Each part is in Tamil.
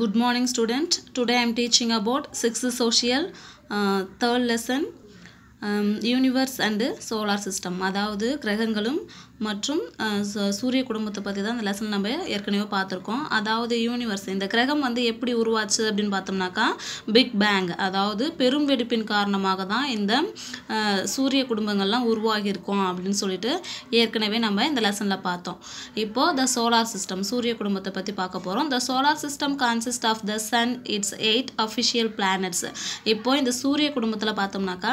good morning student today i am teaching about sixth social uh, third lesson um, universe and solar system அதாவது கிரகங்களும் மற்றும் சூரிய குடும்பத்தை பற்றி தான் இந்த லெசன் நம்ம ஏற்கனவே பார்த்துருக்கோம் அதாவது யூனிவர்ஸ் இந்த கிரகம் வந்து எப்படி உருவாச்சு அப்படின்னு பார்த்தோம்னாக்கா பிக் பேங் அதாவது பெரும் வெடிப்பின் காரணமாக தான் இந்த சூரிய குடும்பங்கள்லாம் உருவாகியிருக்கோம் அப்படின்னு சொல்லிட்டு ஏற்கனவே நம்ம இந்த லெசனில் பார்த்தோம் இப்போது த சோலார் சிஸ்டம் சூரிய குடும்பத்தை பற்றி பார்க்க போகிறோம் the solar system consist of the sun it's eight official planets இப்போது இந்த சூரிய குடும்பத்தில் பார்த்தோம்னாக்கா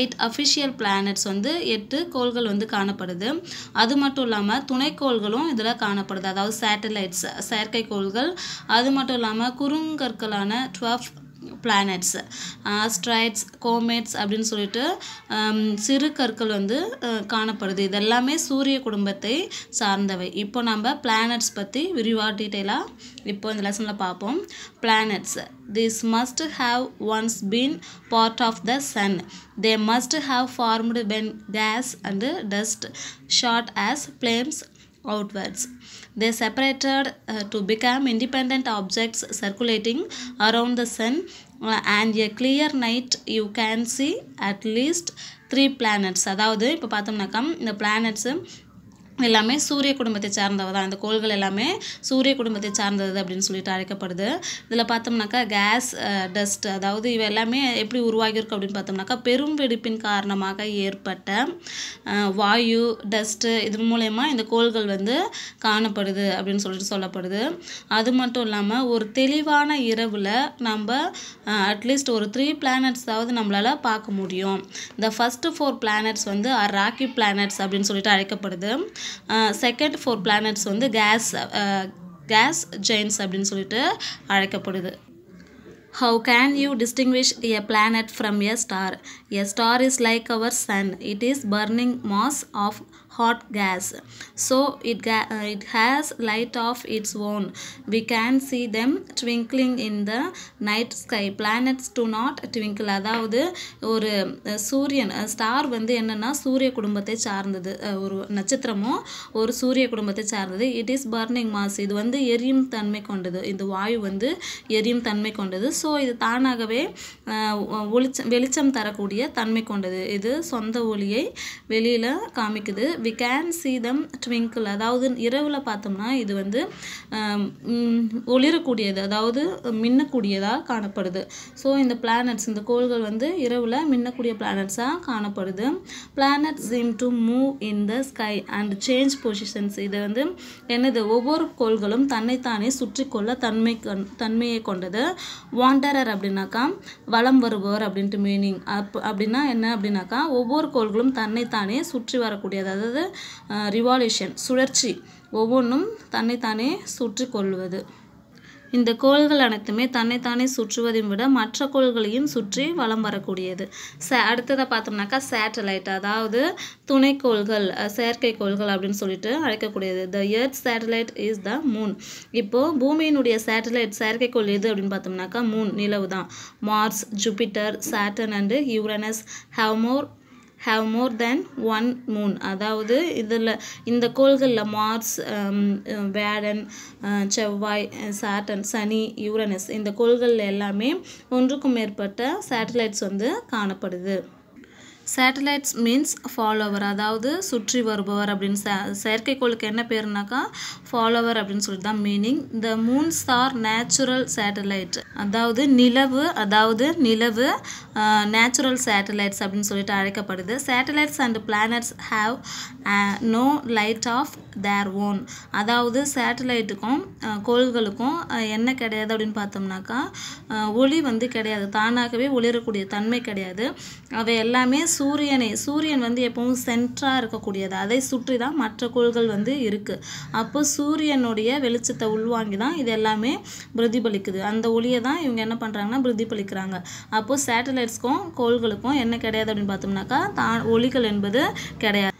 எயிட் அஃபிஷியல் பிளானட்ஸ் வந்து எட்டு கோள்கள் வந்து காணப்படுது அது அது மட்டும் இல்லாமல் துணைக்கோள்களும் இதில் காணப்படுது அதாவது சேட்டலைட்ஸ் செயற்கைக்கோள்கள் அது மட்டும் இல்லாமல் குறுங்கற்களான டுவெஃப் பிளானட்ஸ் ஆஸ்ட்ராய்ட்ஸ் கோமேட்ஸ் அப்படின்னு சொல்லிட்டு சிறு கற்கள் வந்து காணப்படுது இதெல்லாமே சூரிய குடும்பத்தை சார்ந்தவை இப்போ நம்ம பிளானட்ஸ் பற்றி விரிவாக டீட்டெயிலாக இப்போ இந்த லெசனில் பார்ப்போம் planets this must have once been part of the sun they must have formed when gas and dust shot as flames outwards. They separated uh, to become independent objects circulating around the sun uh, and a clear night you can see at least three planets. அதாவது இப்போ பார்த்தோம்னாக்கா planets. பிளானட்ஸு எல்லாமே சூரிய குடும்பத்தை சார்ந்தவ தான் இந்த கோள்கள் எல்லாமே சூரிய குடும்பத்தை சார்ந்தது அப்படின்னு சொல்லிட்டு அழைக்கப்படுது இதில் பார்த்தோம்னாக்கா கேஸ் டஸ்ட் அதாவது இவை எல்லாமே எப்படி உருவாகியிருக்கு அப்படின்னு பார்த்தோம்னாக்கா பெரும் வெடிப்பின் காரணமாக ஏற்பட்ட வாயு டஸ்ட்டு இது மூலயமா இந்த கோள்கள் வந்து காணப்படுது அப்படின்னு சொல்லிட்டு சொல்லப்படுது அது மட்டும் இல்லாமல் ஒரு தெளிவான இரவில் நம்ம அட்லீஸ்ட் ஒரு த்ரீ பிளானட்ஸாவது நம்மளால் பார்க்க முடியும் இந்த ஃபஸ்ட்டு ஃபோர் பிளானட்ஸ் வந்து ஆர் ராக்கி பிளானட்ஸ் அப்படின்னு சொல்லிட்டு அழைக்கப்படுது செகண்ட் ஃபோர் பிளானட்ஸ் வந்து கேஸ் கேஸ் ஜெயின்ஸ் அப்படின்னு சொல்லிட்டு அழைக்கப்படுது how can you distinguish a planet from a star a star is like our sun it is burning mass of hot gas. So it, ga uh, it has light of its own. We can see them twinkling in the night sky. Planets do not twinkle. அதாவது ஒரு சூரியன் ஸ்டார் வந்து என்னென்னா சூரிய குடும்பத்தை சார்ந்தது ஒரு நட்சத்திரமும் ஒரு சூரிய குடும்பத்தை சார்ந்தது இட் இஸ் பர்னிங் மாஸ் இது வந்து எரியும் தன்மை கொண்டது இந்த வாயு வந்து எரியும் தன்மை கொண்டது ஸோ இது தானாகவே ஒளிச்சம் வெளிச்சம் தரக்கூடிய தன்மை கொண்டது இது சொந்த ஒளியை வெளியில் காமிக்குது we can see them twinkle அதாவது இரவில் பார்த்தோம்னா இது வந்து ஒளிரக்கூடியது அதாவது மின்னக்கூடியதாக காணப்படுது ஸோ இந்த பிளானட்ஸ் இந்த கோள்கள் வந்து இரவில் மின்னக்கூடிய பிளானட்ஸாக காணப்படுது planet seem to move in the sky and change positions இது வந்து என்னது ஒவ்வொரு கோள்களும் தன்னைத்தானே சுற்றிக்கொள்ள தன்மை தன்மையை கொண்டது வாண்டரர் அப்படின்னாக்கா வளம் வருபவர் அப்படின்ட்டு மீனிங் அப் அப்படின்னா என்ன அப்படின்னாக்கா ஒவ்வொரு கோள்களும் தன்னைத்தானே சுற்றி வரக்கூடியது அதாவது அதாவது ரிவால்யூஷன் சுழற்சி ஒவ்வொன்றும் தன்னைத்தானே சுற்றி கொள்வது இந்த கோள்கள் அனைத்துமே தன்னைத்தானே சுற்றுவதையும் விட மற்ற கோள்களையும் சுற்றி வலம் வரக்கூடியது ச அடுத்ததை பார்த்தோம்னாக்கா சேட்டலைட் அதாவது துணைக்கோள்கள் செயற்கைக்கோள்கள் அப்படின்னு சொல்லிட்டு அழைக்கக்கூடியது the earth satellite is the moon இப்போது பூமியினுடைய சேட்டலைட் செயற்கைக்கோள் எது அப்படின்னு பார்த்தோம்னாக்கா மூன் நிலவு தான் Mars Jupiter Saturn and Uranus have more have more than one moon அதாவது இதில் இந்த கோள்களில் மார்ஸ் வேடன் செவ்வாய் சாட்டன் uh, சனி யூரனஸ் இந்த கோள்களில் எல்லாமே ஒன்றுக்கும் மேற்பட்ட சேட்டலைட்ஸ் வந்து காணப்படுது சேட்டலைட்ஸ் மீன்ஸ் ஃபாலோவர் அதாவது சுற்றி வருபவர் அப்படின்னு செயற்கைக்கோளுக்கு என்ன பேருனாக்கா ஃபாலோவர் அப்படின்னு சொல்லிட்டு தான் meaning the moons are natural satellite அதாவது நிலவு அதாவது நிலவு நேச்சுரல் சேட்டலைட்ஸ் அப்படின்னு சொல்லிட்டு அழைக்கப்படுது satellites and planets have no light of their own அதாவது சேட்டலைட்டுக்கும் கோள்களுக்கும் என்ன கிடையாது அப்படின்னு பார்த்தோம்னாக்கா ஒளி வந்து கிடையாது தானாகவே ஒளிரக்கூடிய தன்மை கிடையாது அவை எல்லாமே சூரியனை சூரியன் வந்து எப்பவும் சென்ட்ராக இருக்கக்கூடியது அதை சுற்றி தான் மற்ற கோள்கள் வந்து இருக்குது அப்போ சூரியனுடைய வெளிச்சத்தை உள்வாங்கி தான் இது எல்லாமே பிரதிபலிக்குது அந்த ஒளியை தான் இவங்க என்ன பண்ணுறாங்கன்னா பிரதிபலிக்கிறாங்க அப்போது சேட்டலைட்ஸ்க்கும் கோள்களுக்கும் என்ன கிடையாது அப்படின்னு பார்த்தோம்னாக்கா தான் ஒளிகள் என்பது கிடையாது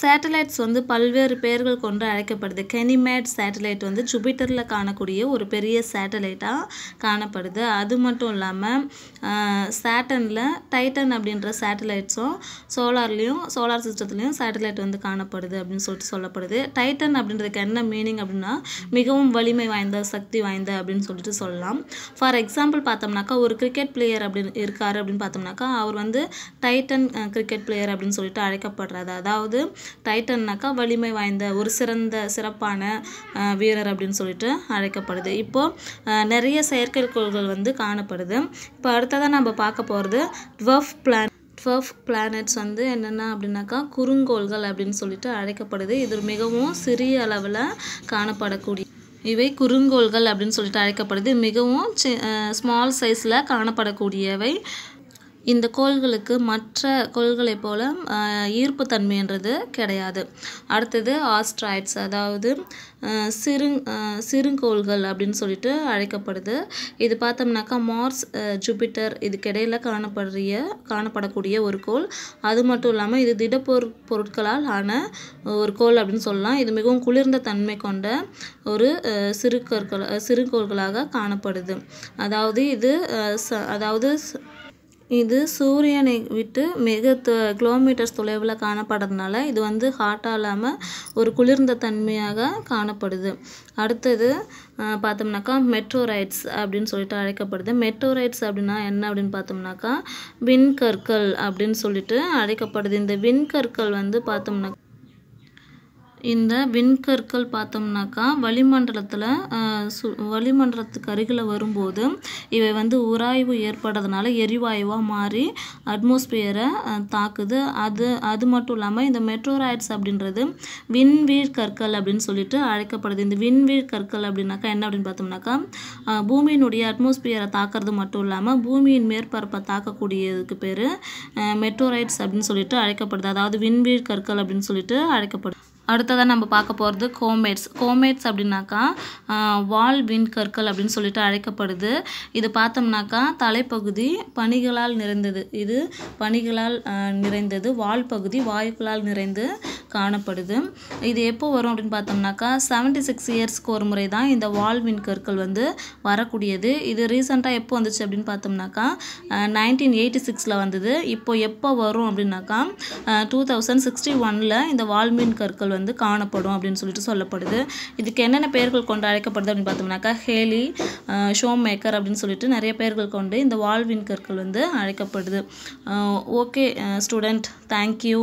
சேட்டலைட்ஸ் வந்து பல்வேறு பெயர்கள் கொண்டு அழைக்கப்படுது கெனிமேட் சேட்டலைட் வந்து ஜூபிட்டரில் காணக்கூடிய ஒரு பெரிய சேட்டலைட்டாக காணப்படுது அது மட்டும் இல்லாமல் சேட்டனில் டைட்டன் அப்படின்ற சேட்டலைட்ஸும் சோலார்லேயும் சோலார் சிஸ்டத்துலேயும் சேட்டலைட் வந்து காணப்படுது அப்படின்னு சொல்லிட்டு சொல்லப்படுது டைட்டன் அப்படின்றதுக்கு என்ன மீனிங் அப்படின்னா மிகவும் வலிமை வாய்ந்த சக்தி வாய்ந்த அப்படின்னு சொல்லிட்டு சொல்லலாம் ஃபார் எக்ஸாம்பிள் பார்த்தோம்னாக்கா ஒரு கிரிக்கெட் பிளேயர் அப்படின்னு இருக்கார் அப்படின்னு பார்த்தோம்னாக்கா அவர் வந்து டைட்டன் கிரிக்கெட் பிளேயர் அப்படின்னு சொல்லிட்டு அழைக்கப்படுறாரு அதாவது டைட்டன்னாக்கா வலிமை வாய்ந்த ஒரு சிறந்த சிறப்பான வீரர் அப்படின்னு சொல்லிட்டு அழைக்கப்படுது இப்போது நிறைய செயற்கைக்கோள்கள் வந்து காணப்படுது இப்போ அடுத்ததாக நம்ம பார்க்க போகிறது ட்வஃப் பிளான் ட்வெல்வ் பிளானட்ஸ் வந்து என்னென்ன அப்படின்னாக்கா குறுங்கோள்கள் அப்படின்னு சொல்லிட்டு அழைக்கப்படுது இது மிகவும் சிறிய அளவில் காணப்படக்கூடிய இவை குறுங்கோள்கள் அப்படின்னு சொல்லிட்டு அழைக்கப்படுது மிகவும் ஸ்மால் சைஸில் காணப்படக்கூடியவை இந்த கோள்களுக்கு மற்ற கோள்களை போல ஈர்ப்பு தன்மைன்றது கிடையாது அடுத்தது ஆஸ்ட்ராய்ட்ஸ் அதாவது சிறுங் சிறுங்கோள்கள் அப்படின்னு சொல்லிட்டு அழைக்கப்படுது இது பார்த்தோம்னாக்கா மார்ஸ் ஜூபிட்டர் இதுக்கிடையில் காணப்படுற காணப்படக்கூடிய ஒரு கோள் அது மட்டும் இல்லாமல் இது திடப்பொரு பொருட்களால் ஆன ஒரு கோள் அப்படின்னு சொல்லலாம் இது மிகவும் குளிர்ந்த தன்மை கொண்ட ஒரு சிறுகற்கள் சிறுகோள்களாக காணப்படுது அதாவது இது அதாவது இது சூரியனை விட்டு மிக கிலோமீட்டர்ஸ் தொலைவில் காணப்படுறதுனால இது வந்து ஹாட்டாக இல்லாமல் ஒரு குளிர்ந்த தன்மையாக காணப்படுது அடுத்தது பார்த்தோம்னாக்கா மெட்ரோரைட்ஸ் அப்படின்னு சொல்லிட்டு அழைக்கப்படுது மெட்ரோரைட்ஸ் அப்படின்னா என்ன அப்படின்னு பார்த்தோம்னாக்கா விண்கற்கள் அப்படின்னு சொல்லிட்டு அழைக்கப்படுது இந்த விண்கற்கள் வந்து பார்த்தோம்னா இந்த விண்கற்கள் பார்த்தோம்னாக்கா வளிமண்டலத்தில் சு வளிமண்டலத்துக்கு அருகில் வரும்போது இவை வந்து உராய்வு ஏற்படுறதுனால எரிவாயுவாக மாறி அட்மாஸ்பியரை தாக்குது அது அது மட்டும் இல்லாமல் இந்த மெட்ரோராய்ட்ஸ் அப்படின்றது விண்வீழ் கற்கள் அப்படின்னு சொல்லிட்டு அழைக்கப்படுது இந்த விண்வீழ் கற்கள் அப்படின்னாக்கா என்ன அப்படின்னு பார்த்தோம்னாக்கா பூமியினுடைய அட்மாஸ்பியரை தாக்குறது மட்டும் இல்லாமல் பூமியின் மேற்பரப்பை தாக்கக்கூடியதுக்கு பேர் மெட்ரோரைட்ஸ் அப்படின்னு சொல்லிட்டு அழைக்கப்படுது அதாவது விண்வீழ் கற்கள் அப்படின்னு சொல்லிட்டு அழைக்கப்படுது அடுத்ததாக நம்ம பார்க்க போகிறது கோமேட்ஸ் கோமேட்ஸ் அப்படின்னாக்கா வால் விண் கற்கள் அப்படின்னு சொல்லிட்டு அழைக்கப்படுது இது பார்த்தோம்னாக்கா தலைப்பகுதி பனிகளால் நிறைந்தது இது பனிகளால் நிறைந்தது வால் பகுதி வாயுக்களால் நிறைந்து காணப்படுது இது எப்போ வரும் அப்படின்னு பார்த்தோம்னாக்கா செவன்ட்டி சிக்ஸ் இயர்ஸ்க்கு ஒரு முறை தான் இந்த வால்வின் கற்கள் வந்து வரக்கூடியது இது ரீசெண்டாக எப்போ வந்துச்சு அப்படின்னு பார்த்தோம்னாக்கா நைன்டீன் எயிட்டி சிக்ஸில் வந்தது இப்போ எப்போ வரும் அப்படின்னாக்கா டூ தௌசண்ட் சிக்ஸ்டி ஒனில் இந்த வால்மீன் கற்கள் வந்து காணப்படும் அப்படின்னு சொல்லிட்டு சொல்லப்படுது இதுக்கு என்னென்ன பெயர்கள் கொண்டு அழைக்கப்படுது அப்படின்னு பார்த்தோம்னாக்கா ஹேலி ஷோ மேக்கர் அப்படின்னு சொல்லிட்டு நிறைய பெயர்கள் கொண்டு இந்த வால்வின் கற்கள் வந்து அழைக்கப்படுது ஓகே ஸ்டூடெண்ட் தேங்க்யூ